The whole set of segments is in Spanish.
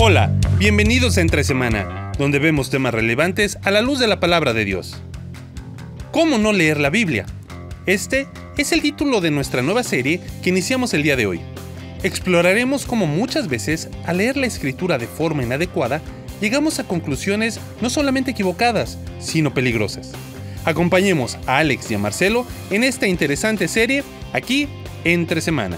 Hola, bienvenidos a Entre Semana, donde vemos temas relevantes a la luz de la palabra de Dios. ¿Cómo no leer la Biblia? Este es el título de nuestra nueva serie que iniciamos el día de hoy. Exploraremos cómo muchas veces, al leer la escritura de forma inadecuada, llegamos a conclusiones no solamente equivocadas, sino peligrosas. Acompañemos a Alex y a Marcelo en esta interesante serie aquí entre semana.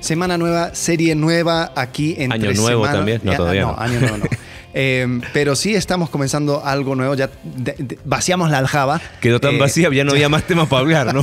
Semana nueva, serie nueva aquí en Año nuevo también, no, todavía. año no. Em, pero sí estamos comenzando algo nuevo, ya vaciamos la aljaba. Quedó tan eh, vacía, ya no había más temas para hablar, ¿no?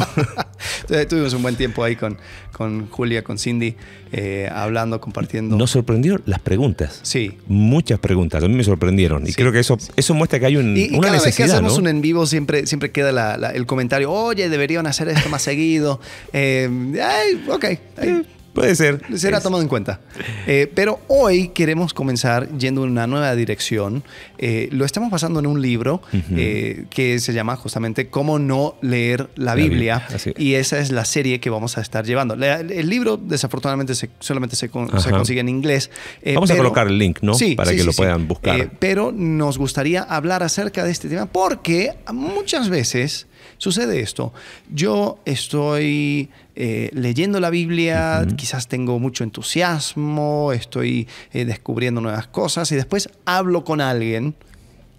tuvimos un buen tiempo ahí con, con Julia, con Cindy, eh, hablando, compartiendo. Nos sorprendieron las preguntas. Sí. Muchas preguntas, a mí me sorprendieron. Y creo que eso, eso muestra que hay un, una y cada vez que hacemos un en vivo siempre, siempre queda el comentario, oye, deberían hacer esto más seguido. Em, ay, ok. Eh, Puede ser. Será tomado en cuenta. Eh, pero hoy queremos comenzar yendo en una nueva dirección. Eh, lo estamos pasando en un libro eh, que se llama justamente Cómo no leer la, Biblia. Y esa es la serie que vamos a estar llevando. el libro, desafortunadamente, solamente se, consigue en inglés. vamos a colocar el link, ¿no? Sí, Para que lo puedan buscar. pero nos gustaría hablar acerca de este tema porque muchas veces Sucede esto. Yo estoy eh, leyendo la Biblia, quizás tengo mucho entusiasmo, estoy eh, descubriendo nuevas cosas y después hablo con alguien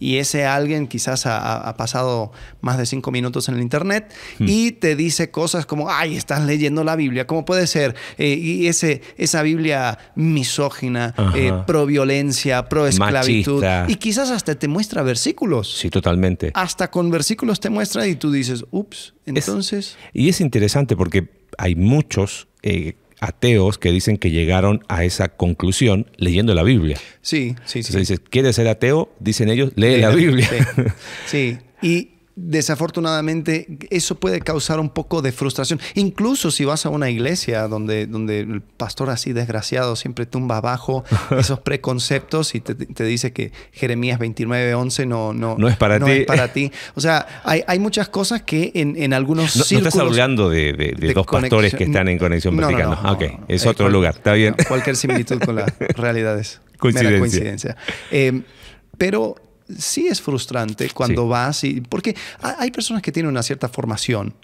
y ese alguien quizás ha, pasado más de cinco minutos en el Internet hmm. y te dice cosas como, ay, estás leyendo la Biblia, ¿cómo puede ser? Eh, y ese, esa Biblia misógina, eh, pro violencia, pro esclavitud. Y quizás hasta te muestra versículos. Sí, totalmente. Hasta con versículos te muestra y tú dices, ups, entonces... y es interesante porque hay muchos eh, ateos que dicen que llegaron a esa conclusión leyendo la Biblia. Sí, sí, Entonces sí. ¿quieres ser ateo? Dicen ellos, lee, la, Biblia. sí. Y, desafortunadamente eso puede causar un poco de frustración. Incluso si vas a una iglesia donde, donde el pastor así desgraciado siempre tumba abajo esos preconceptos y te, dice que Jeremías 29, 11 no, no, no es para ti. O sea, hay, muchas cosas que en, en algunos no, No estás hablando de, de, dos pastores que están en conexión vertical. No, es otro lugar. Está bien. cualquier similitud con las realidades. Coincidencia. Mera coincidencia. Eh, pero sí es frustrante cuando vas y. Porque hay personas que tienen una cierta formación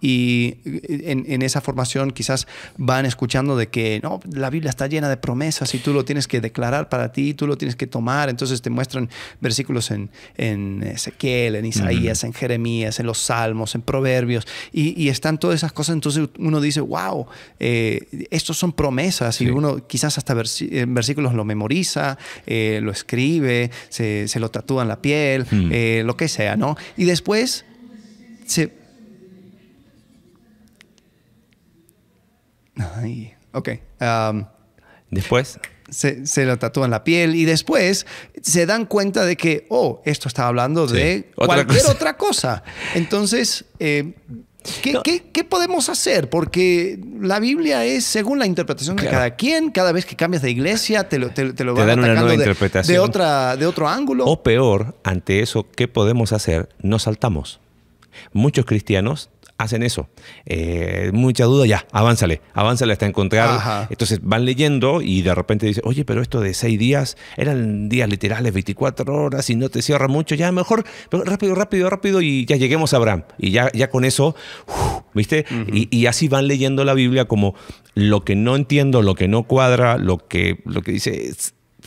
y eh, en, esa formación quizás van escuchando de que no, la Biblia está llena de promesas y tú lo tienes que declarar para ti, tú lo tienes que tomar. Entonces te muestran versículos en, Ezequiel, en Isaías, en Jeremías, en los Salmos, en Proverbios y, están todas esas cosas. Entonces uno dice, wow, eh, estos son promesas y uno quizás hasta en versículos lo memoriza, eh, lo escribe, se, se lo trata túan la piel, hmm. eh, lo que sea, ¿no? Y después se... Ay, ok. después... Se, se, lo tatúan la piel y después se dan cuenta de que, oh, esto está hablando de cualquier otra cosa. Entonces, eh, ¿Qué, podemos hacer? Porque la Biblia es según la interpretación de cada quien. Cada vez que cambias de iglesia te lo, te, De, de otro ángulo. O peor, ante eso, ¿qué podemos hacer? Nos saltamos. Muchos cristianos hacen eso. Eh, mucha duda, ya, avánzale, avánzale hasta encontrar. Entonces van leyendo y de repente dice, oye, pero esto de seis días eran días literales, 24 horas y no te cierra mucho, ya mejor, pero rápido, rápido, rápido y ya lleguemos a Abraham. Y ya, ya con eso, ¿viste? y, así van leyendo la Biblia como lo que no entiendo, lo que no cuadra, lo que, lo que dice...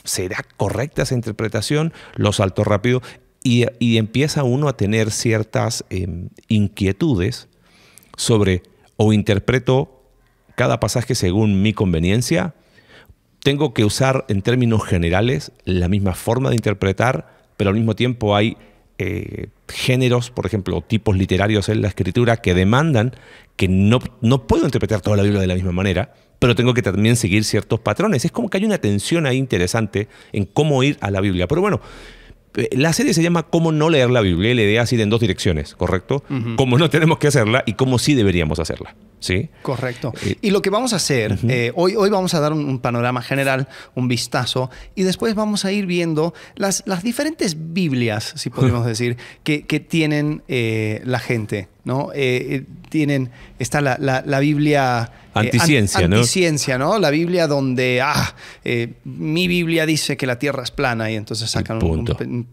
¿Será correcta esa interpretación? Lo salto rápido y, empieza uno a tener ciertas em, inquietudes sobre o interpreto cada pasaje según mi conveniencia, tengo que usar en términos generales la misma forma de interpretar, pero al mismo tiempo hay eh, géneros, por ejemplo, tipos literarios en la escritura que demandan que no, no puedo interpretar toda la Biblia de la misma manera, pero tengo que también seguir ciertos patrones. Es como que hay una tensión ahí interesante en cómo ir a la Biblia. Pero bueno, la serie se llama Cómo no leer la Biblia y la idea así en dos direcciones, ¿correcto? Cómo no tenemos que hacerla y cómo sí deberíamos hacerla, ¿sí? Correcto. Eh, y lo que vamos a hacer, eh, hoy, hoy vamos a dar un, panorama general, un vistazo, y después vamos a ir viendo las, diferentes Biblias, si podemos decir, que, tienen eh, la gente. ¿no? Eh, eh, tienen, está la, Biblia... Eh, anticiencia, ¿no? Anticiencia, La Biblia donde, ah, mi Biblia dice que la Tierra es plana y entonces sacan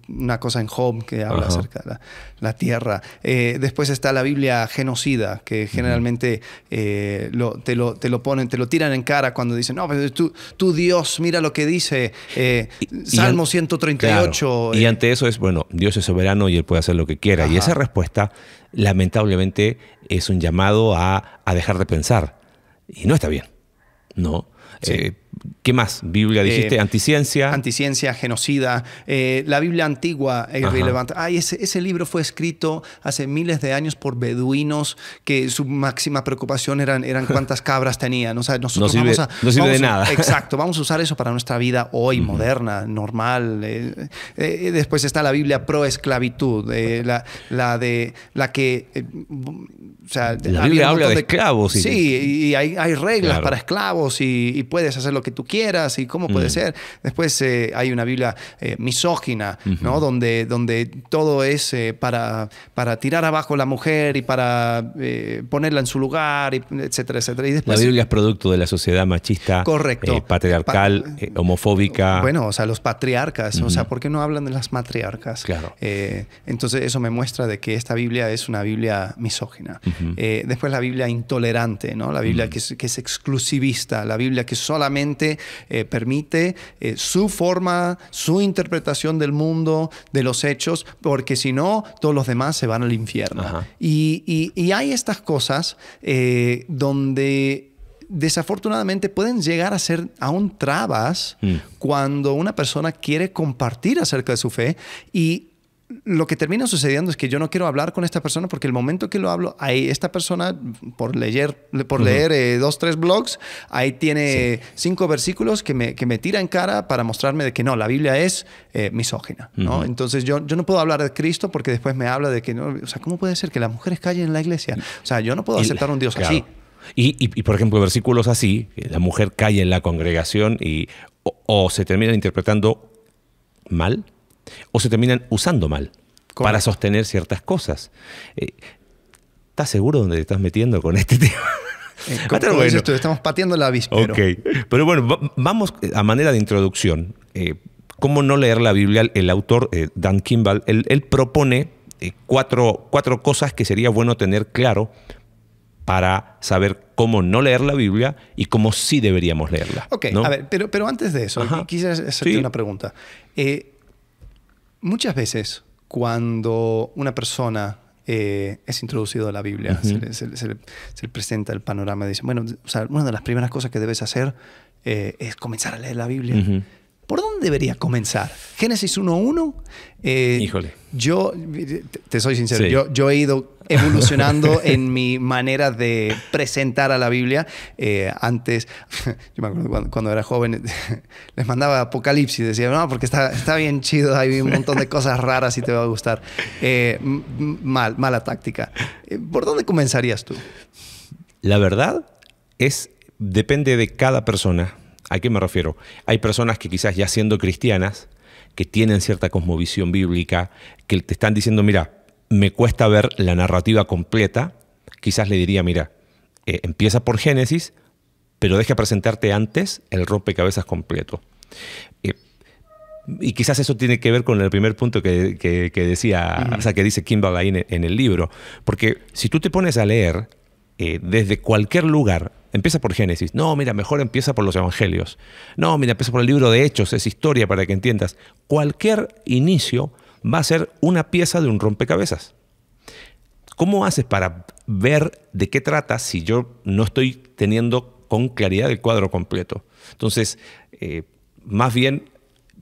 una cosa en home que habla acerca de la, Tierra. después está la Biblia genocida, que generalmente te, lo, te, lo, ponen, te lo tiran en cara cuando dicen, no, pero tú, tú Dios, mira lo que dice Salmo 138. Y ante eso es, bueno, Dios es soberano y él puede hacer lo que quiera. Y esa respuesta lamentablemente es un llamado a, dejar de pensar. Y no está bien, ¿no? Eh, ¿Qué más? Biblia, eh, dijiste, anticiencia. Anticiencia, genocida. Eh, la Biblia antigua es relevante. Ay, ese, libro fue escrito hace miles de años por beduinos que su máxima preocupación eran, eran cuántas cabras tenían. no sirve, de nada. Exacto, vamos a usar eso para nuestra vida hoy, moderna, normal. Eh, después está la Biblia pro esclavitud, la, de la que. la Biblia habla de, esclavos. sí, y hay, reglas para esclavos y puedes hacerlo que tú quieras y cómo puede mm. ser. Después eh, hay una Biblia eh, misógina, ¿no? Donde, donde todo es eh, para, para tirar abajo a la mujer y para ponerla en su lugar, y, etcétera, etcétera. la Biblia es producto de la sociedad machista, correcto, patriarcal, homofóbica. Bueno, o sea, los patriarcas, o sea, ¿por qué no hablan de las matriarcas? Claro. entonces eso me muestra de que esta Biblia es una Biblia misógina. después la Biblia intolerante, ¿no? La Biblia mm. que, que es exclusivista, la Biblia que solamente eh, permite eh, su forma, su interpretación del mundo, de los hechos, porque si no, todos los demás se van al infierno. Y, hay estas cosas eh, donde desafortunadamente pueden llegar a ser aún trabas mm. cuando una persona quiere compartir acerca de su fe y lo que termina sucediendo es que yo no quiero hablar con esta persona porque el momento que lo hablo, ahí esta persona, por leer, por leer eh, dos, tres blogs, ahí tiene cinco versículos que me, que tira en cara para mostrarme de que no, la Biblia es eh, misógina. Entonces yo, yo no puedo hablar de Cristo porque después me habla de que, no, o sea, ¿cómo puede ser que las mujeres callen en la iglesia? O sea, yo no puedo aceptar un Dios así. Y, por ejemplo, versículos así, la mujer cae en la congregación y o, o se termina interpretando mal o se terminan usando mal para sostener ciertas cosas. Eh, ¿Estás seguro dónde te estás metiendo con este tema? Eh, ¿Cómo bueno. estamos pateando la víspera. Ok, pero bueno, vamos eh, a manera de introducción. ¿Cómo no leer la Biblia? El autor, Dan Kimball, él, propone cuatro, cosas que sería bueno tener claro para saber cómo no leer la Biblia y cómo sí deberíamos leerla. Ok, a ver, pero, pero antes de eso, quizás hacerte una pregunta. Muchas veces cuando una persona eh, es introducido a la Biblia, se, le, presenta el panorama, y dice, bueno, una de las primeras cosas que debes hacer eh, es comenzar a leer la Biblia. ¿Por dónde debería comenzar? Génesis 1.1. Eh, Híjole. Yo, te soy sincero, yo, he ido evolucionando en mi manera de presentar a la Biblia. Eh, antes, yo me acuerdo cuando, era joven, les mandaba Apocalipsis, decía, no, porque está, bien chido, hay un montón de cosas raras y te va a gustar. Eh, mal, mala táctica. ¿Por dónde comenzarías tú? La verdad es, depende de cada persona ¿A qué me refiero? Hay personas que quizás ya siendo cristianas, que tienen cierta cosmovisión bíblica, que te están diciendo, mira, me cuesta ver la narrativa completa, quizás le diría, mira, eh, empieza por Génesis, pero deja presentarte antes el rompecabezas completo. Eh, y quizás eso tiene que ver con el primer punto que, decía, o sea, que dice Kimball ahí en, el libro. Porque si tú te pones a leer eh, desde cualquier lugar Empieza por Génesis. No, mira, mejor empieza por los Evangelios. No, mira, empieza por el libro de Hechos, es historia para que entiendas. Cualquier inicio va a ser una pieza de un rompecabezas. ¿Cómo haces para ver de qué trata si yo no estoy teniendo con claridad el cuadro completo? Entonces, eh, más bien,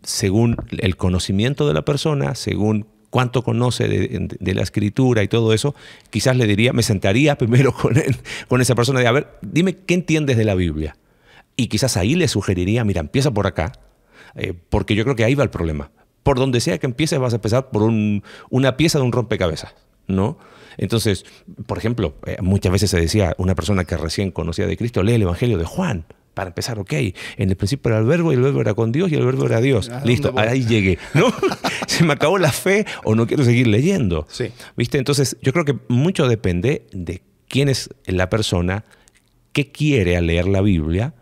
según el conocimiento de la persona, según cuánto conoce de, la escritura y todo eso, quizás le diría, me sentaría primero con, él, con esa persona de, a ver, dime qué entiendes de la Biblia. Y quizás ahí le sugeriría, mira, empieza por acá, eh, porque yo creo que ahí va el problema. Por donde sea que empieces vas a empezar por una pieza de un rompecabezas, ¿no? Entonces, por ejemplo, eh, muchas veces se decía, una persona que recién conocía de Cristo, lee el Evangelio de Juan para empezar, ok, en el principio era el verbo y el verbo era con Dios y el verbo era Dios. Listo, ahí llegué. Se me acabó la fe o no quiero seguir leyendo. ¿Viste? Entonces, yo creo que mucho depende de quién es la persona qué quiere leer la Biblia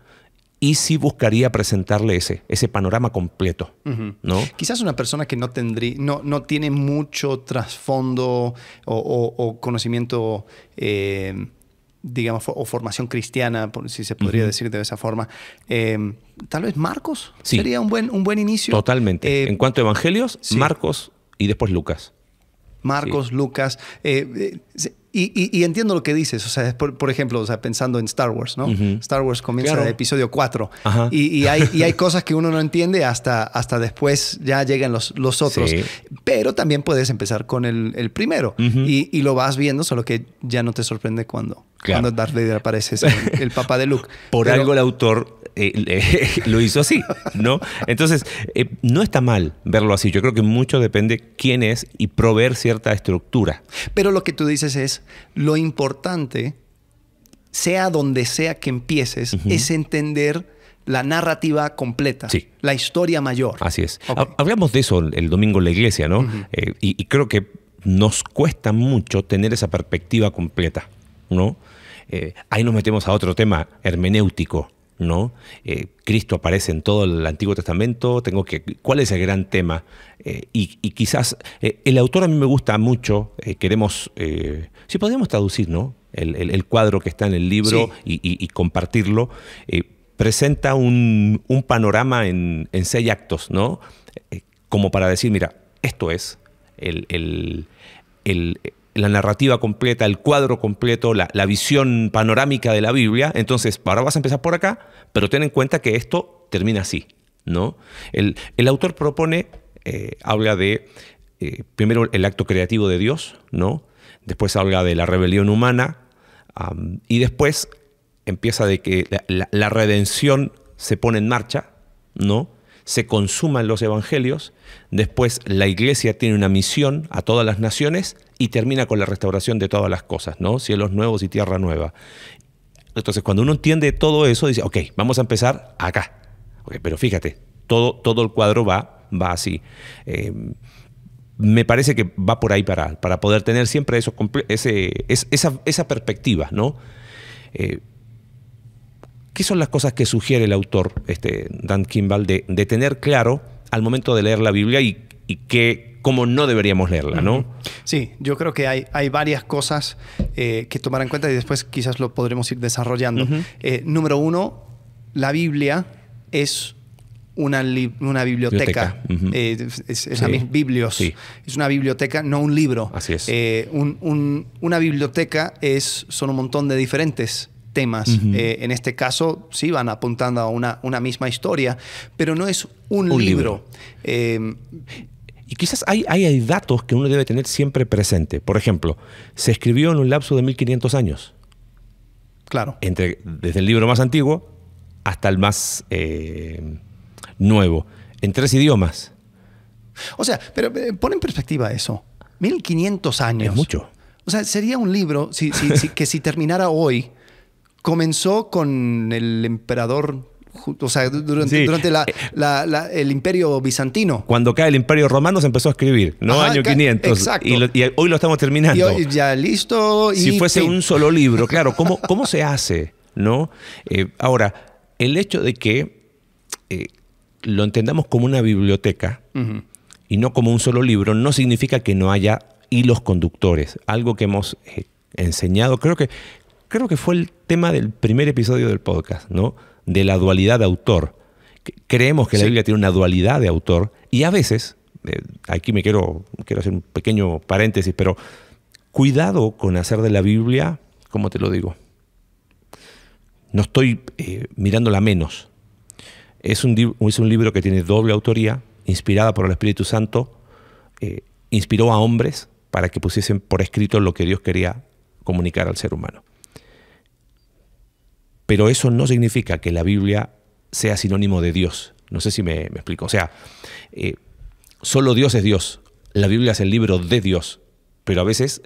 y si buscaría presentarle ese, ese panorama completo. ¿no? Quizás una persona que no, no, no tiene mucho trasfondo o, conocimiento. Eh, digamos, o formación cristiana, si se podría decir de esa forma. Em, tal vez Marcos sería un buen, un buen inicio. Totalmente. Eh, en cuanto a evangelios, Marcos y después Lucas. Marcos, Lucas. Eh, eh, y, y, entiendo lo que dices, o sea, por, por ejemplo, sea, pensando en Star Wars, ¿no? Star Wars comienza en episodio 4 y, hay, y, hay, cosas que uno no entiende hasta, hasta después ya llegan los, los otros. Pero también puedes empezar con el, primero y, lo vas viendo, solo que ya no te sorprende cuando, cuando Darth Vader aparece, el, el papá de Luke. Por algo el autor eh, lo hizo así, ¿no? Entonces, eh, no está mal verlo así. Yo creo que mucho depende quién es y proveer cierta estructura. Pero lo que tú dices es, lo importante, sea donde sea que empieces, es entender la narrativa completa, la historia mayor. Así es. Hablamos de eso el domingo en la iglesia, ¿no? Eh, y, creo que nos cuesta mucho tener esa perspectiva completa, ¿no? ahí nos metemos a otro tema hermenéutico, ¿no? Eh, Cristo aparece en todo el Antiguo Testamento, tengo que, ¿cuál es el gran tema? Eh, y, quizás, eh, el autor a mí me gusta mucho, queremos, si podríamos traducir, ¿no? El, cuadro que está en el libro y, compartirlo, presenta un, panorama en, seis actos, ¿no? como para decir, mira, esto es el la narrativa completa, el cuadro completo, la, la visión panorámica de la Biblia. Entonces, ahora vas a empezar por acá, pero ten en cuenta que esto termina así. ¿no? El, autor propone, eh, habla de eh, primero el acto creativo de Dios, ¿no? después habla de la rebelión humana y después empieza de que la, la, redención se pone en marcha, ¿no? se consuman los evangelios, después la iglesia tiene una misión a todas las naciones y termina con la restauración de todas las cosas, ¿no? Cielos nuevos y tierra nueva. Entonces, cuando uno entiende todo eso, dice, ok, vamos a empezar acá. pero fíjate, todo, todo el cuadro va, va así. Eh, me parece que va por ahí para, para poder tener siempre eso, esa, esa, perspectiva, ¿no? Eh, ¿Qué son las cosas que sugiere el autor, este, Dan Kimball, de, tener claro al momento de leer la Biblia y, y qué, cómo no deberíamos leerla, ¿no? Sí, yo creo que hay, hay varias cosas eh, que tomar en cuenta y después quizás lo podremos ir desarrollando. Eh, número uno, la Biblia es una, biblioteca, es, biblios, es una biblioteca, no un libro. Así es. Eh, una biblioteca es, son un montón de diferentes temas. en este caso, sí van apuntando a una, misma historia, pero no es un, libro. Y quizás hay, hay, datos que uno debe tener siempre presente. Por ejemplo, se escribió en un lapso de 1500 años. Claro. Entre, desde el libro más antiguo hasta el más eh, nuevo, en tres idiomas. O sea, pero eh, pon en perspectiva eso. 1500 años. Es mucho. O sea, sería un libro que si terminara hoy, comenzó con el emperador o sea, durante, eh, el imperio bizantino. Cuando cae el imperio romano se empezó a escribir, ¿no? Año 500. Exacto. Y, hoy lo estamos terminando. Y ya listo. si fuese un solo libro, claro, ¿cómo, cómo se hace? ¿no? Eh, ahora, el hecho de que eh, lo entendamos como una biblioteca y no como un solo libro, no significa que no haya hilos conductores, algo que hemos enseñado, creo que, creo que fue el tema del primer episodio del podcast, ¿no? de la dualidad de autor. Creemos que la Biblia tiene una dualidad de autor y a veces, eh, aquí me quiero, quiero hacer un pequeño paréntesis, pero cuidado con hacer de la Biblia, como te lo digo? No estoy eh, mirándola menos. Es un, es un libro que tiene doble autoría, inspirada por el Espíritu Santo, eh, inspiró a hombres para que pusiesen por escrito lo que Dios quería comunicar al ser humano. Pero eso no significa que la Biblia sea sinónimo de Dios. No sé si me, explico. O sea, eh, solo Dios es Dios. La Biblia es el libro de Dios. Pero a veces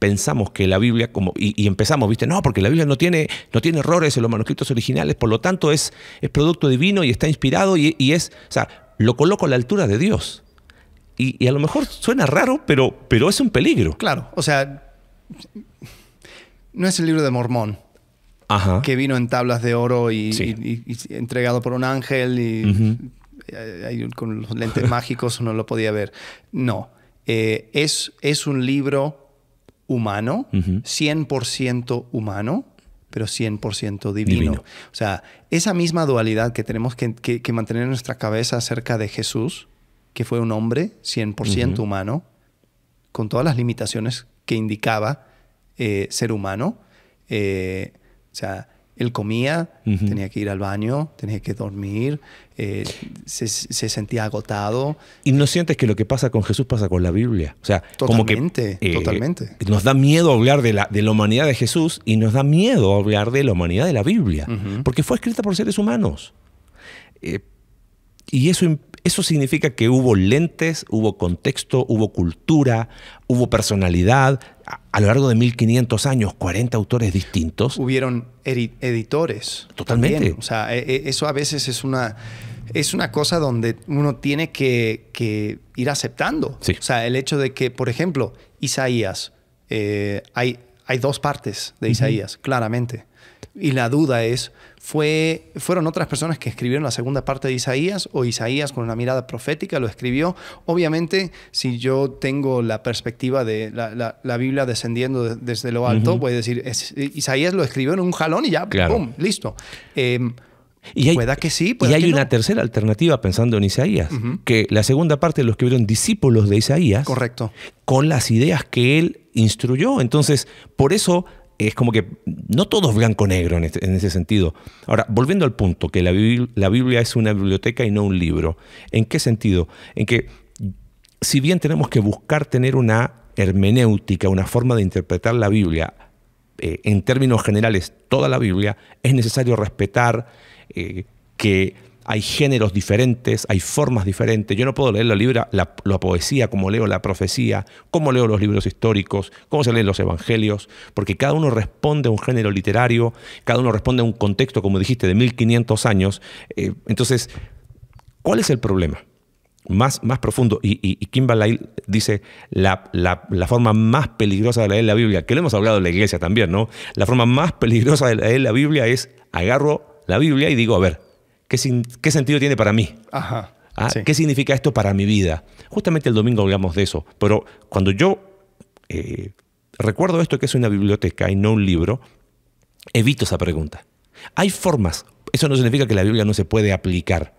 pensamos que la Biblia, como, y, empezamos, viste, no, porque la Biblia no tiene, no tiene errores en los manuscritos originales, por lo tanto es, producto divino y está inspirado y, es, o sea, lo coloco a la altura de Dios. Y, y, a lo mejor suena raro, pero, pero es un peligro. Claro, o sea, no es el libro de Mormón que vino en tablas de oro y, entregado por un ángel y eh, con los lentes mágicos no lo podía ver. No, eh, es, es un libro humano, 100% humano, pero 100% divino. O sea, esa misma dualidad que tenemos que, mantener en nuestra cabeza acerca de Jesús, que fue un hombre 100% humano, con todas las limitaciones que indicaba eh, ser humano, eh, o sea, él comía, tenía que ir al baño, tenía que dormir, eh, se, sentía agotado. Y no sientes que lo que pasa con Jesús pasa con la Biblia. O sea, totalmente, como que, eh, totalmente. Nos da miedo hablar de la, de la humanidad de Jesús y nos da miedo hablar de la humanidad de la Biblia, porque fue escrita por seres humanos. Eh, y eso eso significa que hubo lentes, hubo contexto, hubo cultura, hubo personalidad. A, lo largo de 1500 años, 40 autores distintos. Hubieron editores. Totalmente. O sea, e, e, eso a veces es una, es una cosa donde uno tiene que, ir aceptando. O sea, el hecho de que, por ejemplo, Isaías, eh, hay, hay dos partes de Isaías, claramente. Y la duda es, ¿fue, ¿fueron otras personas que escribieron la segunda parte de Isaías o Isaías con una mirada profética lo escribió? Obviamente, si yo tengo la perspectiva de la, Biblia descendiendo desde lo alto, voy a decir, Isaías lo escribió en un jalón y ya, ¡pum!, listo. Em, y hay, que sí, hay una tercera alternativa pensando en Isaías, que la segunda parte lo escribieron discípulos de Isaías. Correcto. Con las ideas que él instruyó. Entonces, por eso es como que no todo es blanco-negro este, en, ese sentido. Ahora, volviendo al punto, que la Biblia, la Biblia es una biblioteca y no un libro. ¿En qué sentido? En que si bien tenemos que buscar tener una hermenéutica, una forma de interpretar la Biblia, eh, en términos generales toda la Biblia, es necesario respetar eh, que hay géneros diferentes, hay formas diferentes. Yo no puedo leer la, poesía como leo la profecía, como leo los libros históricos, cómo se leen los evangelios, porque cada uno responde a un género literario, cada uno responde a un contexto, como dijiste, de 1500 años. Eh, entonces, ¿cuál es el problema? Más, más profundo, y, y, dice la, la, forma más peligrosa de leer la Biblia, que lo hemos hablado en la iglesia también, ¿no? La forma más peligrosa de leer la Biblia es agarro la Biblia y digo, a ver, ¿Qué, sentido tiene para mí? Ah, ¿Qué significa esto para mi vida? Justamente el domingo hablamos de eso, pero cuando yo eh, recuerdo esto que es una biblioteca y no un libro, evito esa pregunta. Hay formas, eso no significa que la Biblia no se puede aplicar.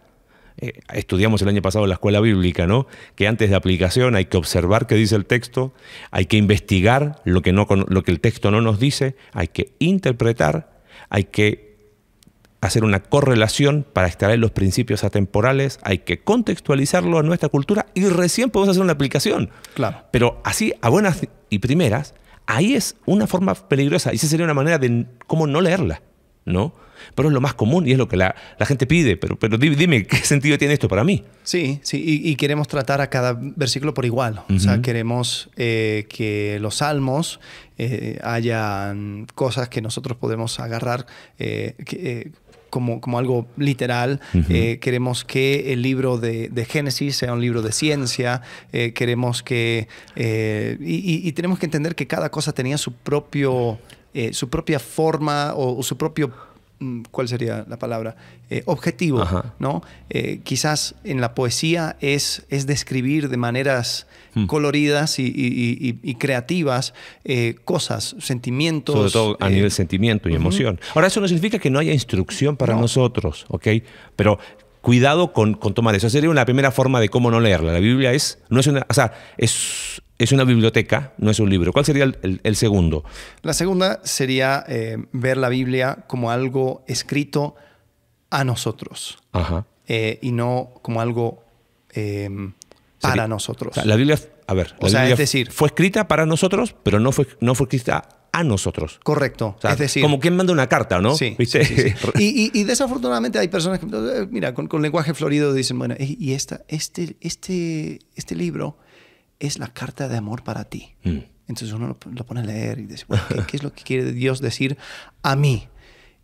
Eh, estudiamos el año pasado en la escuela bíblica, ¿no? Que antes de aplicación hay que observar qué dice el texto, hay que investigar lo que, no, lo que el texto no nos dice, hay que interpretar, hay que hacer una correlación para extraer los principios atemporales, hay que contextualizarlo a nuestra cultura y recién podemos hacer una aplicación. Claro. Pero así, a buenas y primeras, ahí es una forma peligrosa y esa sería una manera de cómo no leerla, ¿no? Pero es lo más común y es lo que la, gente pide, pero, pero dime, qué sentido tiene esto para mí. Sí, sí, y, queremos tratar a cada versículo por igual, o sea, queremos eh, que los salmos eh, hayan cosas que nosotros podemos agarrar. Eh, que, como, algo literal. Eh, queremos que el libro de, Génesis sea un libro de ciencia. Eh, queremos que... Eh, y, tenemos que entender que cada cosa tenía su, propio, su propia forma o, su propio... Mm, ¿Cuál sería la palabra? objetivo, ¿no? quizás en la poesía es, es describir de maneras Hmm. coloridas y, creativas eh, cosas, sentimientos. Sobre todo a eh, nivel sentimiento y emoción. Ahora, eso no significa que no haya instrucción para nosotros, ¿ok? Pero cuidado con, tomar eso. Sería una primera forma de cómo no leerla. La Biblia es, no es una, o sea, es, es una biblioteca, no es un libro. ¿Cuál sería el, segundo? La segunda sería eh, ver la Biblia como algo escrito a nosotros Ajá. y no como algo para nosotros. la Biblia, a ver, o sea, es decir, fue escrita para nosotros, pero no fue, no fue escrita a nosotros. Correcto. es decir, como quien manda una carta, ¿no? Sí. Y, desafortunadamente hay personas que, eh, mira, con, lenguaje florido dicen, bueno, y esta, este, este, este libro es la carta de amor para ti. Mm. Entonces uno lo, pone a leer y dice, bueno, ¿qué, es lo que quiere Dios decir a mí?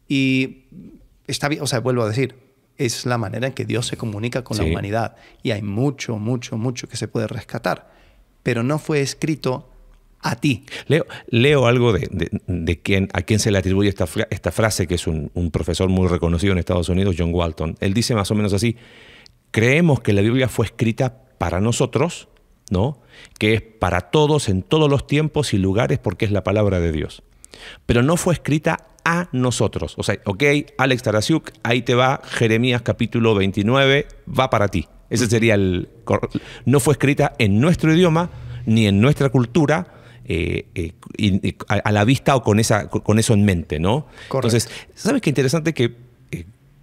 Y está bien, o sea, vuelvo a decir, es la manera en que Dios se comunica con la humanidad. Y hay mucho, mucho, mucho que se puede rescatar. Pero no fue escrito a ti. Leo, leo algo de, de, a quién se le atribuye esta, esta frase, que es un, profesor muy reconocido en Estados Unidos, John Walton. Él dice más o menos así, creemos que la Biblia fue escrita para nosotros, ¿no? que es para todos en todos los tiempos y lugares porque es la palabra de Dios. Pero no fue escrita a nosotros. O sea, ok, Alex Tarasiuk, ahí te va Jeremías capítulo 29, va para ti. Ese sería el... No fue escrita en nuestro idioma ni en nuestra cultura, eh, eh, eh, a, la vista o con, esa, con eso en mente, ¿no? Entonces, ¿sabes qué interesante que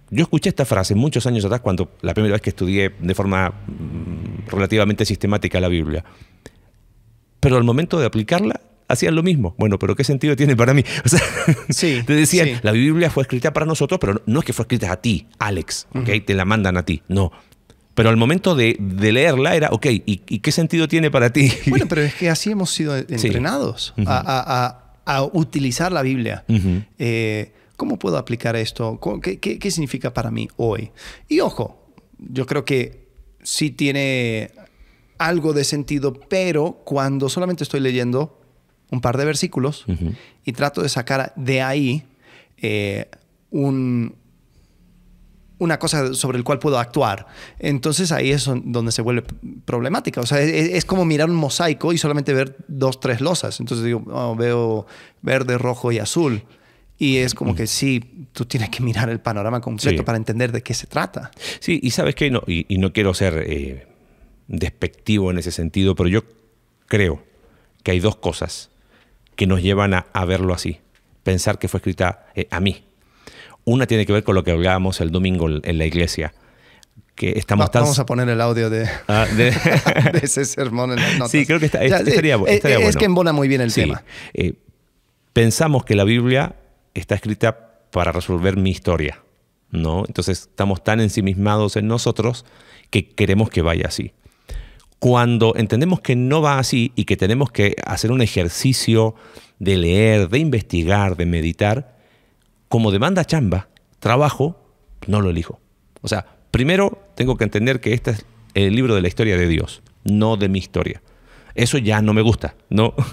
yo escuché esta frase muchos años atrás cuando la primera vez que estudié de forma mm, relativamente sistemática la Biblia, pero al momento de aplicarla hacían lo mismo. Bueno, pero ¿qué sentido tiene para mí? O sea, te decían, la Biblia fue escrita para nosotros, pero no es que fue escrita a ti, Alex, ¿ok? Te la mandan a ti, no. Pero al momento de, leerla era, ok, ¿y, qué sentido tiene para ti? Bueno, pero es que así hemos sido entrenados a, utilizar la Biblia. Eh, ¿Cómo puedo aplicar esto? ¿Qué, qué significa para mí hoy? Y ojo, yo creo que sí tiene algo de sentido, pero cuando solamente estoy leyendo un par de versículos y trato de sacar de ahí eh, un, una cosa sobre el cual puedo actuar. Entonces ahí es donde se vuelve problemática. O sea, es, como mirar un mosaico y solamente ver dos, tres losas. Entonces digo, oh, veo verde, rojo y azul. Y es como que sí, tú tienes que mirar el panorama completo para entender de qué se trata. Sí, y sabes que no, y, no quiero ser eh, despectivo en ese sentido, pero yo creo que hay dos cosas que nos llevan a, verlo así, pensar que fue escrita eh, a mí. Una tiene que ver con lo que hablábamos el domingo en la iglesia. Que estamos Vamos a poner el audio ah, de, ese sermón en las notas. Sí, creo que estaría, eh, eh, bueno. Es que embona muy bien el tema. pensamos que la Biblia está escrita para resolver mi historia. ¿no? Entonces estamos tan ensimismados en nosotros que queremos que vaya así. Cuando entendemos que no va así y que tenemos que hacer un ejercicio de leer, de investigar, de meditar, como demanda chamba, trabajo, no lo elijo. O sea, primero tengo que entender que este es el libro de la historia de Dios, no de mi historia. Eso ya no me gusta. No.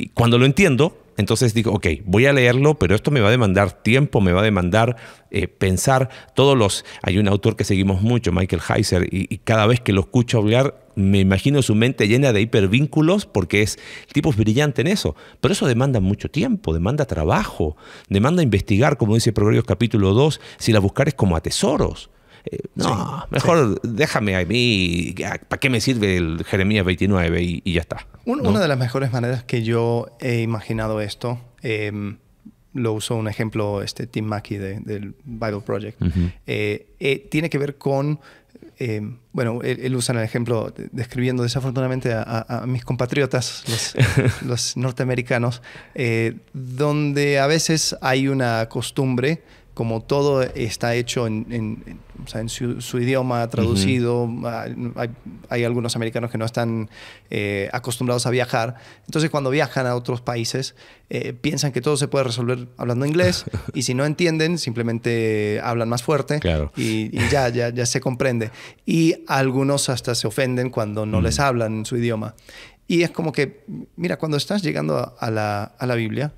Y cuando lo entiendo, entonces digo, ok, voy a leerlo, pero esto me va a demandar tiempo, me va a demandar eh, pensar. Todos los. Hay un autor que seguimos mucho, Michael Heiser, y, cada vez que lo escucho hablar, me imagino su mente llena de hipervínculos porque es el tipo es brillante en eso. Pero eso demanda mucho tiempo, demanda trabajo, demanda investigar, como dice Proverbios capítulo 2, si la buscar es como a tesoros. Eh, no, mejor déjame a mí, ¿para qué me sirve el Jeremías 29 y, ya está? Una de las mejores maneras que yo he imaginado esto, em, lo usó un ejemplo este Tim Mackey del Bible Project, eh, eh, tiene que ver con em, bueno, él, usa el ejemplo describiendo desafortunadamente a, mis compatriotas, los, norteamericanos, donde a veces hay una costumbre como todo está hecho en, en, su, idioma, traducido, hay, algunos americanos que no están eh, acostumbrados a viajar, entonces cuando viajan a otros países eh, piensan que todo se puede resolver hablando inglés y si no entienden simplemente hablan más fuerte claro. y, ya, ya, ya se comprende. Y algunos hasta se ofenden cuando no mm. les hablan en su idioma. Y es como que, mira, cuando estás llegando a, la, a la Biblia,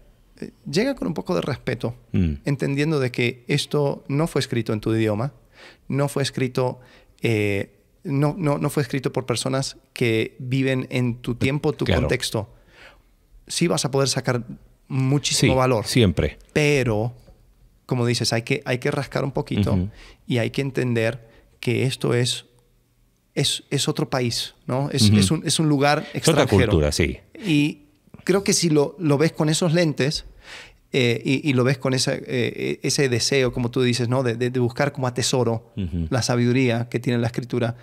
llega con un poco de respeto, mm. entendiendo de que esto no fue escrito en tu idioma, no fue escrito... Eh, no, no, fue escrito por personas que viven en tu tiempo, tu contexto. Sí vas a poder sacar muchísimo valor. Siempre. Pero, como dices, hay que, hay que rascar un poquito y hay que entender que esto es, es, otro país, ¿no? Es, un, lugar extranjero. otra cultura, sí. Y creo que si lo, lo ves con esos lentes, eh, y, lo ves con eh, e, ese deseo, como tú dices, ¿no? de, buscar como a tesoro la sabiduría que tiene la escritura.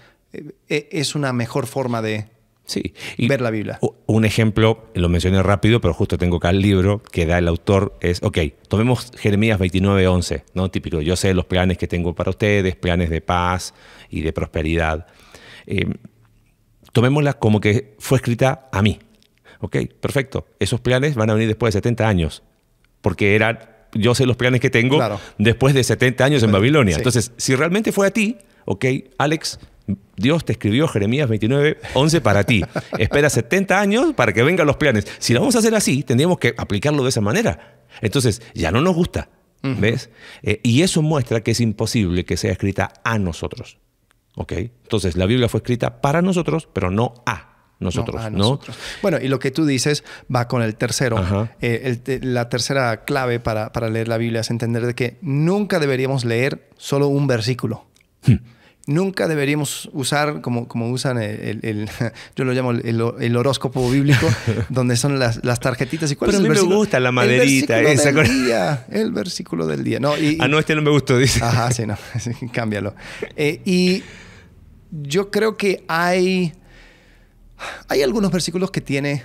Eh, es una mejor forma de sí. ver la Biblia. Un ejemplo, lo mencioné rápido, pero justo tengo acá el libro que da el autor, es, ok, tomemos Jeremías 29.11, ¿no? típico, yo sé los planes que tengo para ustedes, planes de paz y de prosperidad. tomémosla como que fue escrita a mí. Ok, perfecto. Esos planes van a venir después de 70 años porque yo sé los planes que tengo después de 70 años en Babilonia. Entonces, si realmente fue a ti, ok, Alex, Dios te escribió Jeremías 29, 11 para ti. Espera 70 años para que vengan los planes. Si lo vamos a hacer así, tendríamos que aplicarlo de esa manera. Entonces, ya no nos gusta. ¿Ves? Eh, y eso muestra que es imposible que sea escrita a nosotros. ¿Ok? Entonces, la Biblia fue escrita para nosotros, pero no a nosotros, Bueno, y lo que tú dices va con el tercero. Eh, la tercera clave para, leer la Biblia es entender de que nunca deberíamos leer solo un versículo. Hmm. Nunca deberíamos usar, como, como usan el, yo lo llamo el, horóscopo bíblico, donde son las, tarjetitas. ¿Y cuál Pero a mí me gusta la maderita. El esa del día. El versículo del día. No, y, ah, no, este no me gustó, dice. Ajá, sí, no. cámbialo. Eh, y yo creo que hay hay algunos versículos que tiene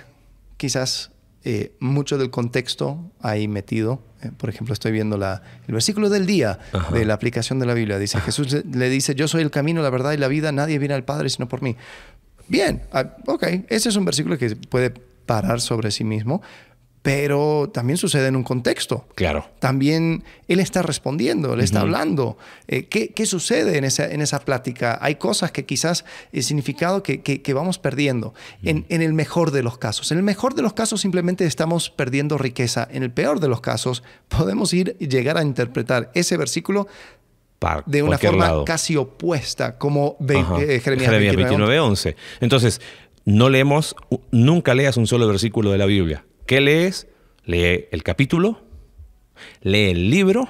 quizás eh, mucho del contexto ahí metido. Eh, por ejemplo, estoy viendo la, el versículo del día de la aplicación de la Biblia. Dice, Jesús le, dice, yo soy el camino, la verdad y la vida, nadie viene al Padre sino por mí. Bien, ah, ok, ese es un versículo que puede parar sobre sí mismo, pero también sucede en un contexto. Claro. También él está respondiendo, él está hablando. Eh, ¿qué, sucede en esa, en esa plática? Hay cosas que quizás el significado que, que, vamos perdiendo. en, el mejor de los casos. En el mejor de los casos simplemente estamos perdiendo riqueza. En el peor de los casos podemos ir llegar a interpretar ese versículo de una forma casi opuesta, como eh, Jeremías, 29, Entonces, no leemos, nunca leas un solo versículo de la Biblia ¿Qué lees? Lee el capítulo, lee el libro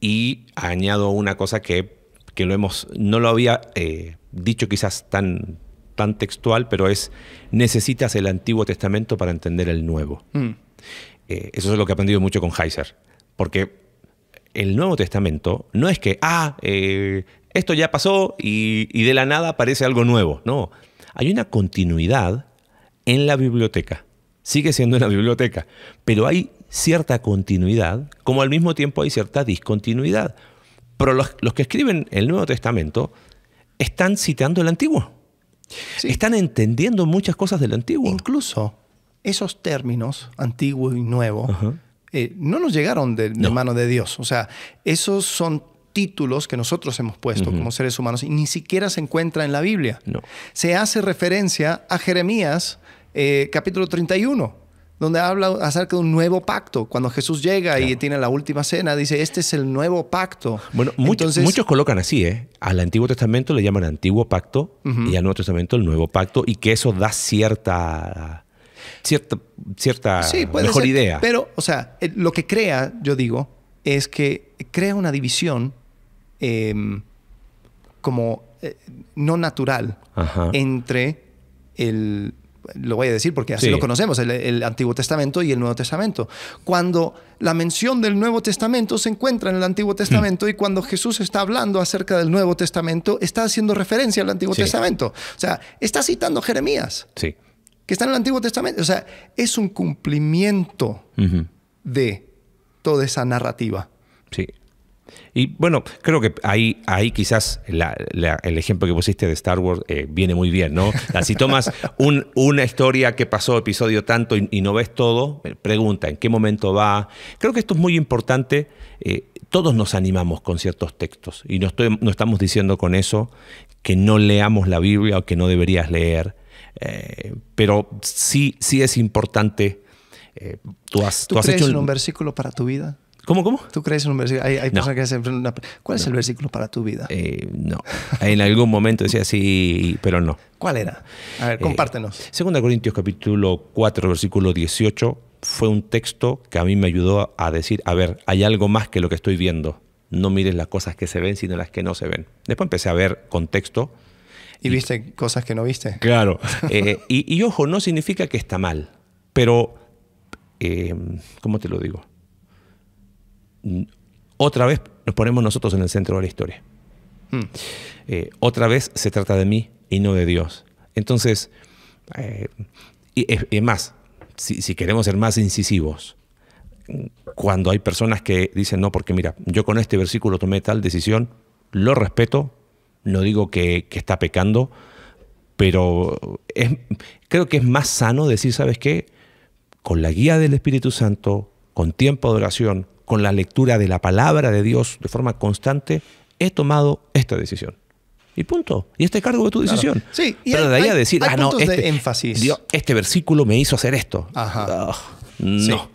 y añado una cosa que, lo hemos, no lo había eh, dicho quizás tan, tan textual, pero es necesitas el Antiguo Testamento para entender el Nuevo. Mm. Eh, eso es lo que he aprendido mucho con Heiser, porque el Nuevo Testamento no es que, ah, eh, esto ya pasó y de la nada aparece algo nuevo, no, hay una continuidad en la biblioteca sigue siendo una biblioteca, pero hay cierta continuidad, como al mismo tiempo hay cierta discontinuidad. Pero los, que escriben el Nuevo Testamento están citando el Antiguo. Están entendiendo muchas cosas del Antiguo. Incluso esos términos, antiguo y nuevo, eh, no nos llegaron de, mano de Dios. O sea, esos son títulos que nosotros hemos puesto como seres humanos y ni siquiera se encuentra en la Biblia. No. Se hace referencia a Jeremías eh, capítulo 31, donde habla acerca de un nuevo pacto. Cuando Jesús llega y tiene la última cena, dice, este es el nuevo pacto. Bueno, muchos, muchos colocan así, ¿eh? Al Antiguo Testamento le llaman Antiguo Pacto y al Nuevo Testamento el Nuevo Pacto y que eso da cierta... Cierta, cierta mejor idea. Pero, o sea, eh, lo que crea, yo digo, es que crea una división em, como eh, no natural entre el, lo voy a decir porque así lo conocemos, el, Antiguo Testamento y el Nuevo Testamento. Cuando la mención del Nuevo Testamento se encuentra en el Antiguo mm. Testamento y cuando Jesús está hablando acerca del Nuevo Testamento, está haciendo referencia al Antiguo Testamento. O sea, está citando Jeremías, que está en el Antiguo Testamento. O sea, es un cumplimiento de toda esa narrativa. Sí, y bueno, creo que ahí, ahí quizás el ejemplo que pusiste de Star Wars eh, viene muy bien, ¿no? Si tomas un, una historia que pasó episodio tanto y, no ves todo, eh, pregunta en qué momento va. Creo que esto es muy importante. Eh, todos nos animamos con ciertos textos y no, estoy, no estamos diciendo con eso que no leamos la Biblia o que no deberías leer. pero sí, sí es importante. tú has, hecho un versículo para tu vida? ¿Cómo, cómo? ¿Tú crees en un versículo? Hay, que hacen ¿Cuál es el versículo para tu vida? Eh, no. en algún momento decía sí, pero no. ¿Cuál era? A ver, compártenos. 2 eh, Corintios capítulo 4, versículo 18, fue un texto que a mí me ayudó a decir, a ver, hay algo más que lo que estoy viendo. No mires las cosas que se ven, sino las que no se ven. Después empecé a ver contexto. ¿Y, viste cosas que no viste? Claro. Eh, y, ojo, no significa que está mal, pero, ¿cómo te lo digo? otra vez nos ponemos nosotros en el centro de la historia. Hmm. Eh, otra vez se trata de mí y no de Dios. Entonces, eh, y es, más, si, queremos ser más incisivos, cuando hay personas que dicen, no, porque mira, yo con este versículo tomé tal decisión, lo respeto, no digo que, está pecando, pero creo que es más sano decir, ¿sabes qué? Con la guía del Espíritu Santo, con tiempo de oración, con la lectura de la palabra de Dios de forma constante, he tomado esta decisión. Y punto. Y este cargo de tu decisión. Sí, y Pero de ahí a decir, ah, no, este, énfasis. este versículo me hizo hacer esto. Ajá. Ah, no.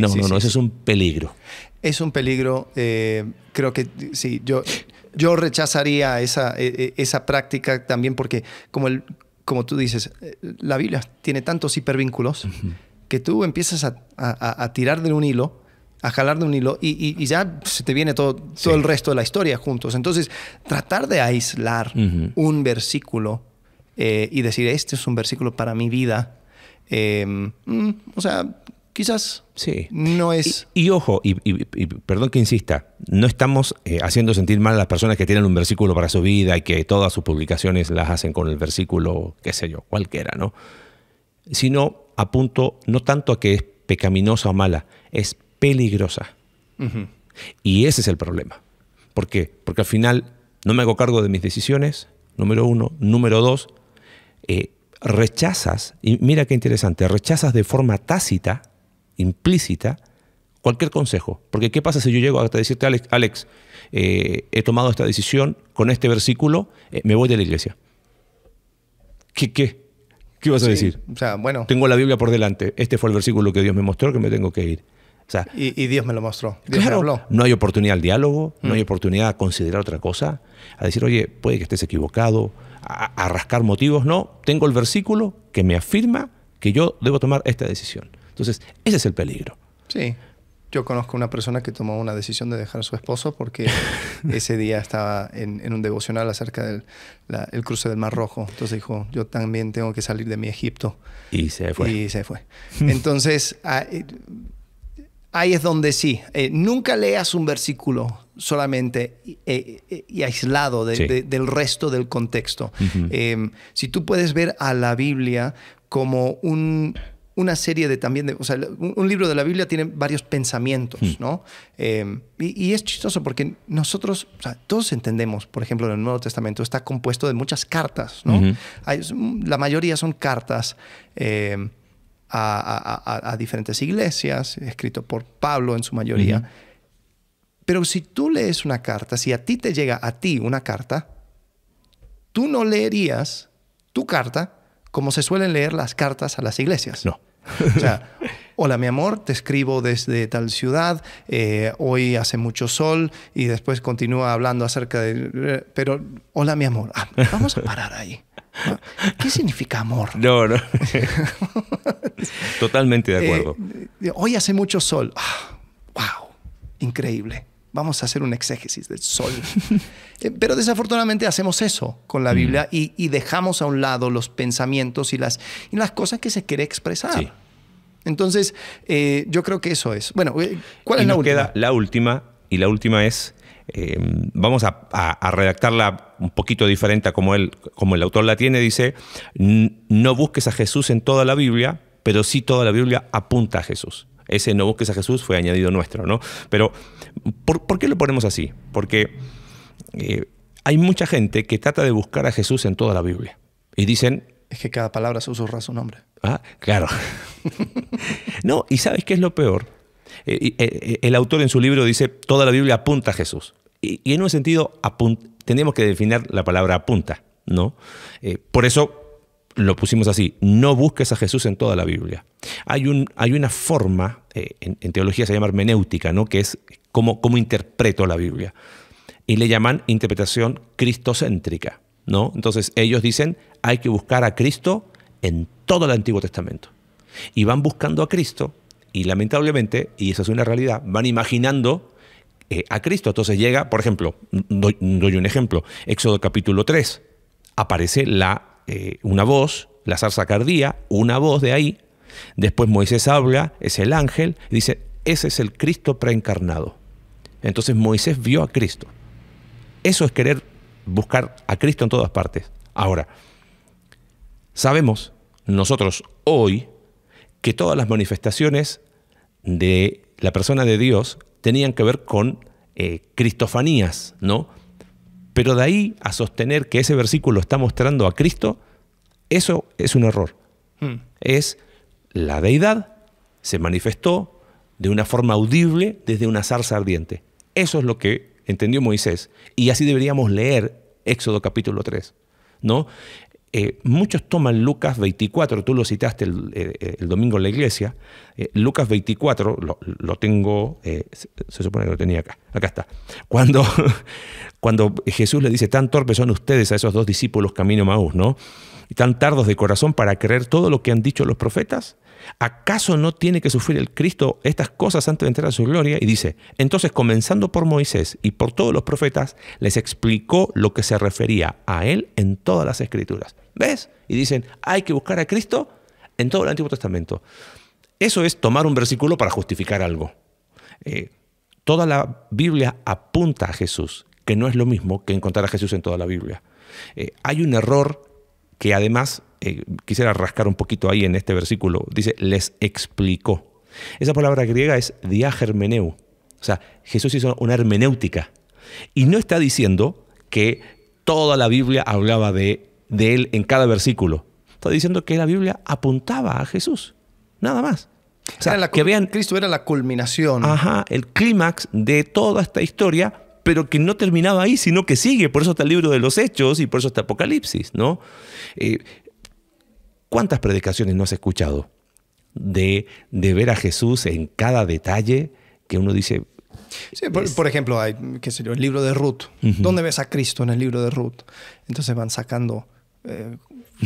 no, no, no, es un peligro. Es un peligro. Eh, creo que sí, yo, yo rechazaría esa, e, e, esa práctica también porque, como, el, como tú dices, eh, la Biblia tiene tantos hipervínculos que tú empiezas a, a tirar de un hilo a jalar de un hilo y, ya se te viene todo, todo el resto de la historia juntos. Entonces, tratar de aislar un versículo eh, y decir, este es un versículo para mi vida, em, mm, o sea, quizás sí. no es... Y, ojo, y, perdón que insista, no estamos eh, haciendo sentir mal a las personas que tienen un versículo para su vida y que todas sus publicaciones las hacen con el versículo, qué sé yo, cualquiera, ¿no? Sino apunto no tanto a que es pecaminosa o mala, es peligrosa Y ese es el problema. ¿Por qué? Porque al final no me hago cargo de mis decisiones, número uno. Número dos, eh, rechazas, y mira qué interesante, rechazas de forma tácita, implícita, cualquier consejo. Porque ¿qué pasa si yo llego hasta decirte, Alex, Alex eh, he tomado esta decisión con este versículo, eh, me voy de la iglesia? ¿Qué? ¿Qué? vas a decir? O sea, bueno. Tengo la Biblia por delante. Este fue el versículo que Dios me mostró que me tengo que ir y, Dios me lo mostró. claro, no hay oportunidad al diálogo, no hay mm. oportunidad a considerar otra cosa, a decir, oye, puede que estés equivocado, a, rascar motivos. No, tengo el versículo que me afirma que yo debo tomar esta decisión. Entonces, ese es el peligro. Sí. Yo conozco una persona que tomó una decisión de dejar a su esposo porque ese día estaba en, un devocional acerca del el cruce del Mar Rojo. Entonces dijo, yo también tengo que salir de mi Egipto. Y se fue. Y se fue. Entonces, ah, eh, ahí es donde sí. Eh, nunca leas un versículo solamente eh, eh, y aislado del resto del contexto. Em, si tú puedes ver a la Biblia como una serie de también, o sea, un, libro de la Biblia tiene varios pensamientos, mm. ¿no? Em, y, es chistoso porque nosotros, o sea, todos entendemos, por ejemplo, en el Nuevo Testamento está compuesto de muchas cartas, ¿no? la mayoría son cartas. Em, a, diferentes iglesias, escrito por Pablo en su mayoría. Pero si tú lees una carta, si a ti te llega a ti una carta, tú no leerías tu carta como se suelen leer las cartas a las iglesias. No. o sea, hola mi amor, te escribo desde tal ciudad, eh, hoy hace mucho sol y después continúa hablando acerca de... Pero, hola mi amor, ah, vamos a parar ahí. ¿Qué significa amor? No, no. Totalmente de acuerdo. Eh, hoy hace mucho sol. ¡Wow! Ah, increíble. Vamos a hacer un exégesis del sol. Eh, pero desafortunadamente hacemos eso con la mm. Biblia y, dejamos a un lado los pensamientos y las, y las cosas que se quiere expresar. Entonces, eh, yo creo que eso es. Bueno, eh, ¿cuál es la última? Queda la última, y la última es, eh, vamos a, redactarla un poquito diferente a como, él, como el autor la tiene, dice, no busques a Jesús en toda la Biblia, pero sí toda la Biblia apunta a Jesús. Ese no busques a Jesús fue añadido nuestro, ¿no? Pero, ¿por, qué lo ponemos así? Porque hay mucha gente que trata de buscar a Jesús en toda la Biblia. Y dicen... Es que cada palabra susurra su nombre. Ah, claro. no, y ¿sabes qué es lo peor? Eh, eh, eh, el autor en su libro dice, toda la Biblia apunta a Jesús. Y, en un sentido, tenemos que definir la palabra apunta, ¿no? por eso lo pusimos así, no busques a Jesús en toda la Biblia. Hay, un, hay una forma, en, teología se llama hermenéutica, ¿no? Que es cómo, interpreto la Biblia. Y le llaman interpretación cristocéntrica, ¿no? Entonces ellos dicen, hay que buscar a Cristo en todo el Antiguo Testamento. Y van buscando a Cristo y lamentablemente, y esa es una realidad, van imaginando eh, a Cristo. Entonces llega, por ejemplo, doy, un ejemplo, Éxodo capítulo 3, aparece la, eh, una voz, la zarza cardía, una voz de ahí, después Moisés habla, es el ángel, dice, ese es el Cristo preencarnado. Entonces Moisés vio a Cristo. Eso es querer buscar a Cristo en todas partes. Ahora, sabemos nosotros hoy que todas las manifestaciones de la persona de Dios tenían que ver con eh, cristofanías, ¿no? Pero de ahí a sostener que ese versículo está mostrando a Cristo, eso es un error. Hmm. Es la deidad se manifestó de una forma audible desde una zarza ardiente. Eso es lo que entendió Moisés. Y así deberíamos leer Éxodo capítulo 3. ¿no? Eh, muchos toman Lucas 24, tú lo citaste eh, eh, el, domingo en la iglesia, Lucas 24, lo, tengo, se, supone que lo tenía acá, acá está. Cuando, cuando Jesús le dice, tan torpes son ustedes a esos dos discípulos camino Maús, ¿no? Y tan tardos de corazón para creer todo lo que han dicho los profetas, ¿Acaso no tiene que sufrir el Cristo estas cosas antes de entrar a su gloria? Y dice, entonces comenzando por Moisés y por todos los profetas, les explicó lo que se refería a él en todas las escrituras. ¿Ves? Y dicen, hay que buscar a Cristo en todo el Antiguo Testamento. Eso es tomar un versículo para justificar algo. Eh, toda la Biblia apunta a Jesús, que no es lo mismo que encontrar a Jesús en toda la Biblia. Eh, hay un error que además eh, quisiera rascar un poquito ahí en este versículo, dice, les explicó. Esa palabra griega es diagermeneu, o sea, Jesús hizo una hermenéutica. Y no está diciendo que toda la Biblia hablaba de, él en cada versículo. Está diciendo que la Biblia apuntaba a Jesús, nada más. O sea, que vean, Cristo era la culminación. Ajá, el clímax de toda esta historia, pero que no terminaba ahí, sino que sigue. Por eso está el libro de los Hechos y por eso está Apocalipsis, ¿no? Eh, ¿Cuántas predicaciones no has escuchado de, de ver a Jesús en cada detalle que uno dice... Sí, por, ejemplo, hay, qué sé yo, el libro de Ruth. ¿Dónde ves a Cristo en el libro de Ruth? Entonces van sacando... Eh,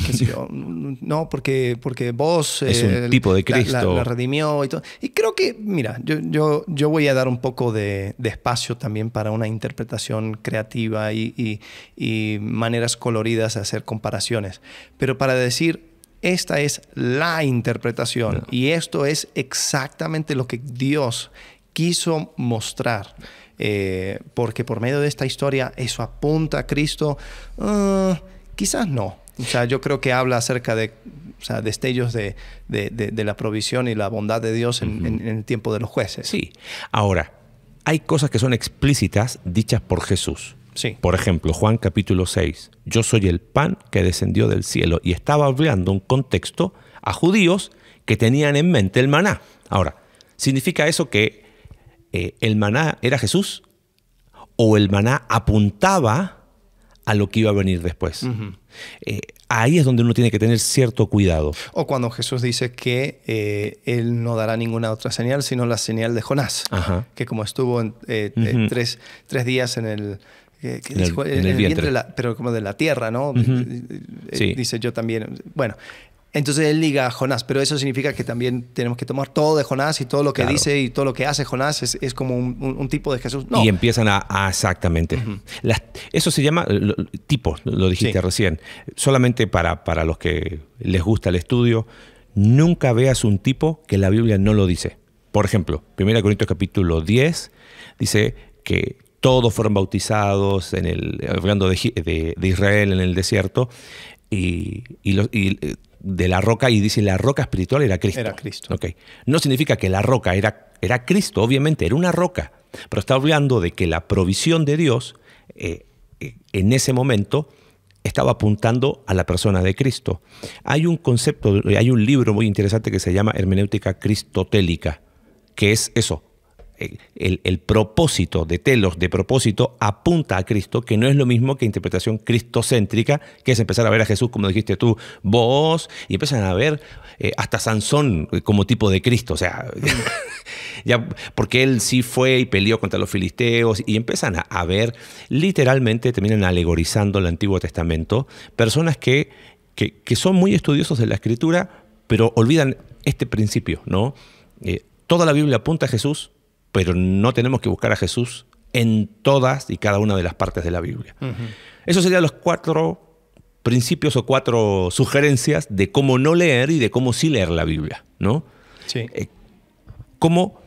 qué sé yo, no, porque, porque vos... Es un eh, tipo de Cristo. La, redimió y todo. Y creo que, mira, yo, yo, yo voy a dar un poco de, de espacio también para una interpretación creativa y, y, y maneras coloridas de hacer comparaciones. Pero para decir, esta es la interpretación y esto es exactamente lo que Dios quiso mostrar. Eh, porque por medio de esta historia eso apunta a Cristo. Ah, quizás no. O sea, yo creo que habla acerca de destellos de, la provisión y la bondad de Dios en el tiempo de los jueces. Sí. Ahora, hay cosas que son explícitas dichas por Jesús. Por ejemplo, Juan capítulo 6, yo soy el pan que descendió del cielo y estaba hablando un contexto a judíos que tenían en mente el maná. Ahora, ¿significa eso que eh, el maná era Jesús? ¿O el maná apuntaba a lo que iba a venir después? Eh, ahí es donde uno tiene que tener cierto cuidado. O cuando Jesús dice que eh, Él no dará ninguna otra señal, sino la señal de Jonás, que como estuvo tres, días en el, el, pero como de la tierra, ¿no? Eh, eh, dice yo también. Bueno, entonces él liga a Jonás, pero eso significa que también tenemos que tomar todo de Jonás y todo lo que dice y todo lo que hace Jonás es, como un, tipo de Jesús. Y empiezan a, exactamente. eso se llama tipo, lo dijiste recién. Solamente para, para los que les gusta el estudio, nunca veas un tipo que la Biblia no lo dice. Por ejemplo, 1 Corintios capítulo 10 dice que todos fueron bautizados, en el, hablando de, Israel en el desierto, y, eh, de la roca, y dicen la roca espiritual era Cristo. Era Cristo. No significa que la roca era, era Cristo, obviamente, era una roca, pero está hablando de que la provisión de Dios eh, eh, en ese momento estaba apuntando a la persona de Cristo. Hay un concepto, hay un libro muy interesante que se llama Hermenéutica Cristotélica, que es eso, el, propósito de telos, de propósito, apunta a Cristo, que no es lo mismo que interpretación cristocéntrica, que es empezar a ver a Jesús, como dijiste tú, vos, y empiezan a ver eh, hasta Sansón eh, como tipo de Cristo, o sea, ya, porque él sí fue y peleó contra los filisteos, y empiezan a, ver, literalmente terminan alegorizando el Antiguo Testamento, personas que, son muy estudiosos de la Escritura, pero olvidan este principio, ¿no? Eh, toda la Biblia apunta a Jesús, pero no tenemos que buscar a Jesús en todas y cada una de las partes de la Biblia. Eso Esos serían los cuatro principios o cuatro sugerencias de cómo no leer y de cómo sí leer la Biblia, ¿no? Eh, cómo,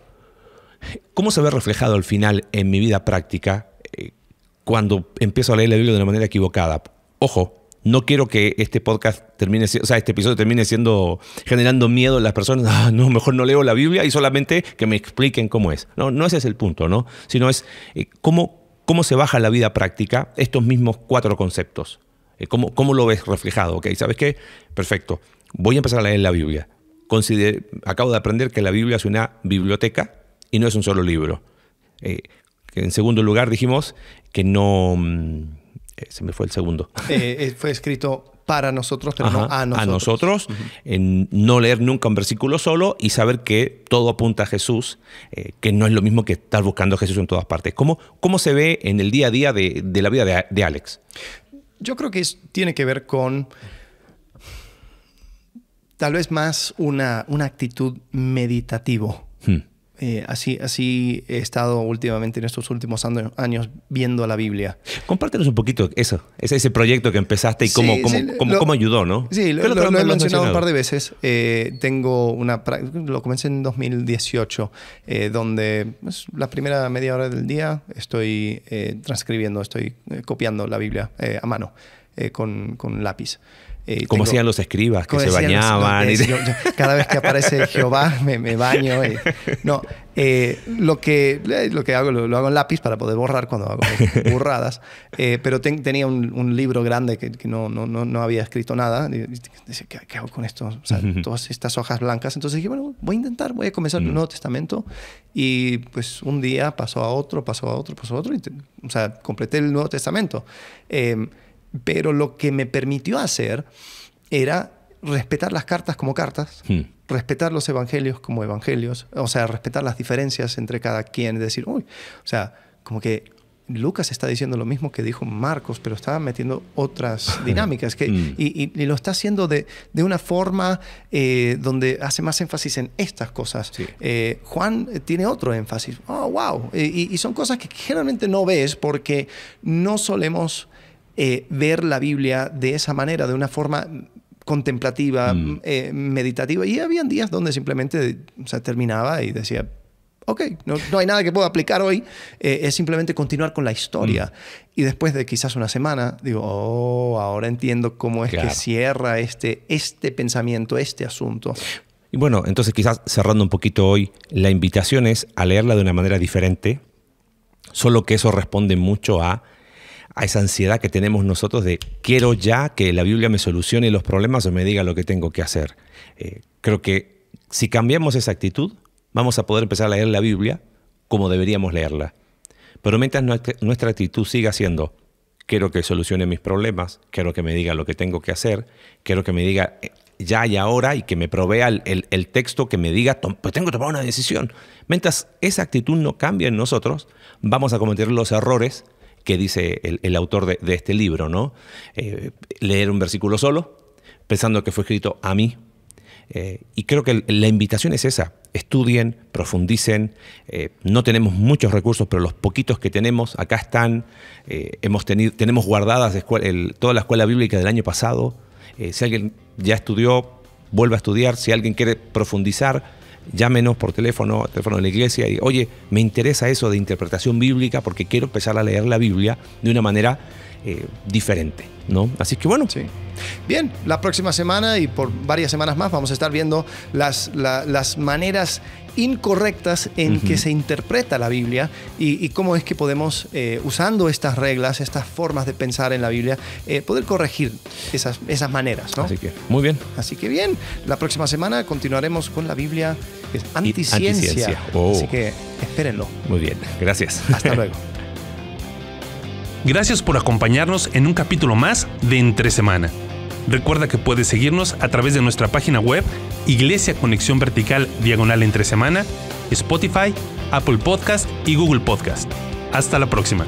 se ve reflejado al final en mi vida práctica eh, cuando empiezo a leer la Biblia de una manera equivocada? Ojo, no quiero que este podcast termine, o sea, este episodio termine siendo generando miedo en las personas. Ah, no, mejor no leo la Biblia y solamente que me expliquen cómo es. No, no ese es el punto, ¿no? Sino es eh, cómo, cómo se baja la vida práctica estos mismos cuatro conceptos. Eh, cómo, lo ves reflejado? ¿Ok? ¿Sabes qué? Perfecto. Voy a empezar a leer la Biblia. acabo de aprender que la Biblia es una biblioteca y no es un solo libro. Eh, en segundo lugar, dijimos que no mm, eh, se me fue el segundo. Eh, eh, fue escrito para nosotros, pero no a nosotros. A nosotros, en no leer nunca un versículo solo y saber que todo apunta a Jesús, que no es lo mismo que estar buscando a Jesús en todas partes. ¿Cómo, cómo se ve en el día a día de, la vida de, Alex? Yo creo que tiene que ver con tal vez más una, una actitud meditativo. Hmm. Eh, así, así he estado últimamente en estos últimos años, viendo la Biblia. Compártenos un poquito eso, ese, ese proyecto que empezaste y cómo, cómo, cómo, ayudó, ¿no? Sí, lo, he mencionado, un par de veces. Eh, tengo una, lo comencé en 2018, eh, donde pues, la primera media hora del día estoy transcribiendo, estoy copiando la Biblia a mano con, con lápiz. ¿Cómo eh, como hacían los escribas, que se bañaban. y... cada vez que aparece Jehová me, me baño. No, eh, lo, que, eh, lo que hago lo, hago en lápiz para poder borrar cuando hago burradas. pero tenía un, libro grande que, no, no, no, había escrito nada. Y, ¿qué, hago con esto? O sea, todas estas hojas blancas. Entonces dije, bueno, voy a intentar, voy a comenzar el Nuevo Testamento. Y pues un día pasó a otro, pasó a otro, pasó a otro. o sea, completé el Nuevo Testamento. Eh, pero lo que me permitió hacer era respetar las cartas como cartas, hmm. respetar los evangelios como evangelios, o sea, respetar las diferencias entre cada quien, decir, uy, o sea, como que Lucas está diciendo lo mismo que dijo Marcos, pero está metiendo otras dinámicas. Hmm. y, lo está haciendo de, una forma eh, donde hace más énfasis en estas cosas. Eh, Juan tiene otro énfasis. ¡Oh, wow! y, son cosas que generalmente no ves porque no solemos eh, ver la Biblia de esa manera, de una forma contemplativa, mm. eh, meditativa. Y habían días donde simplemente se terminaba y decía, ok, no, hay nada que pueda aplicar hoy, eh, es simplemente continuar con la historia. Mm. Y después de quizás una semana, digo, oh, ahora entiendo cómo es que cierra este, este pensamiento, este asunto. Y bueno, entonces quizás cerrando un poquito hoy, la invitación es a leerla de una manera diferente, solo que eso responde mucho a a esa ansiedad que tenemos nosotros de quiero ya que la Biblia me solucione los problemas o me diga lo que tengo que hacer. Eh, creo que si cambiamos esa actitud, vamos a poder empezar a leer la Biblia como deberíamos leerla. Pero mientras nuestra actitud siga siendo, quiero que solucione mis problemas, quiero que me diga lo que tengo que hacer, quiero que me diga eh, ya y ahora y que me provea el, texto que me diga, pues tengo que tomar una decisión. Mientras esa actitud no cambie en nosotros, vamos a cometer los errores que dice el, autor de, este libro, ¿no? Eh, leer un versículo solo, pensando que fue escrito a mí. Eh, y creo que la invitación es esa, estudien, profundicen, eh, no tenemos muchos recursos, pero los poquitos que tenemos, acá están, hemos tenido, tenemos guardadas toda la escuela bíblica del año pasado, si alguien ya estudió, vuelva a estudiar, si alguien quiere profundizar, llámenos por teléfono, teléfono de la iglesia y, oye, me interesa eso de interpretación bíblica porque quiero empezar a leer la Biblia de una manera eh, diferente, ¿no? Así que bueno. Sí. Bien, la próxima semana y por varias semanas más vamos a estar viendo las, las maneras incorrectas en que se interpreta la Biblia y, cómo es que podemos, eh, usando estas reglas, estas formas de pensar en la Biblia, eh, poder corregir esas, esas maneras. Así que, muy bien. Así que bien, la próxima semana continuaremos con la Biblia que es anticiencia. Oh. Así que espérenlo. Muy bien, gracias. Hasta luego. Gracias por acompañarnos en un capítulo más de Entre Semana. Recuerda que puedes seguirnos a través de nuestra página web Iglesia Conexión Vertical Diagonal Entre Semana, Spotify, Apple Podcast y Google Podcast. Hasta la próxima.